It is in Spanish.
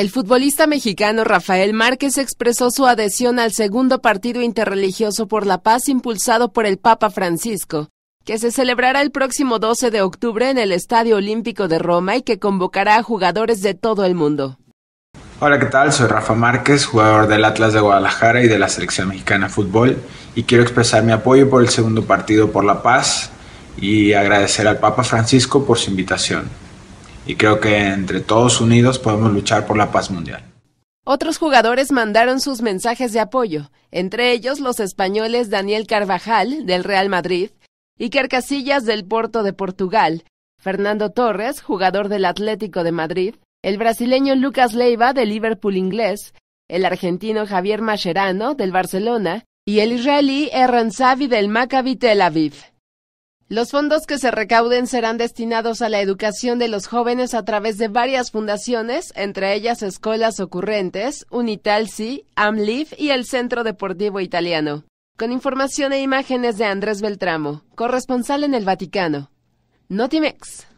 El futbolista mexicano Rafael Márquez expresó su adhesión al segundo partido interreligioso por la paz impulsado por el Papa Francisco, que se celebrará el próximo 12 de octubre en el Estadio Olímpico de Roma y que convocará a jugadores de todo el mundo. Hola, ¿qué tal? Soy Rafa Márquez, jugador del Atlas de Guadalajara y de la Selección Mexicana de Fútbol, y quiero expresar mi apoyo por el segundo partido por la paz y agradecer al Papa Francisco por su invitación y creo que entre todos unidos podemos luchar por la paz mundial. Otros jugadores mandaron sus mensajes de apoyo, entre ellos los españoles Daniel Carvajal del Real Madrid, Iker Casillas del Porto de Portugal, Fernando Torres, jugador del Atlético de Madrid, el brasileño Lucas Leiva del Liverpool inglés, el argentino Javier Mascherano del Barcelona y el israelí Erran del Maccabi Tel Aviv. Los fondos que se recauden serán destinados a la educación de los jóvenes a través de varias fundaciones, entre ellas Escuelas Ocurrentes, Unitalsi, AMLIF y el Centro Deportivo Italiano. Con información e imágenes de Andrés Beltramo, corresponsal en el Vaticano. Notimex.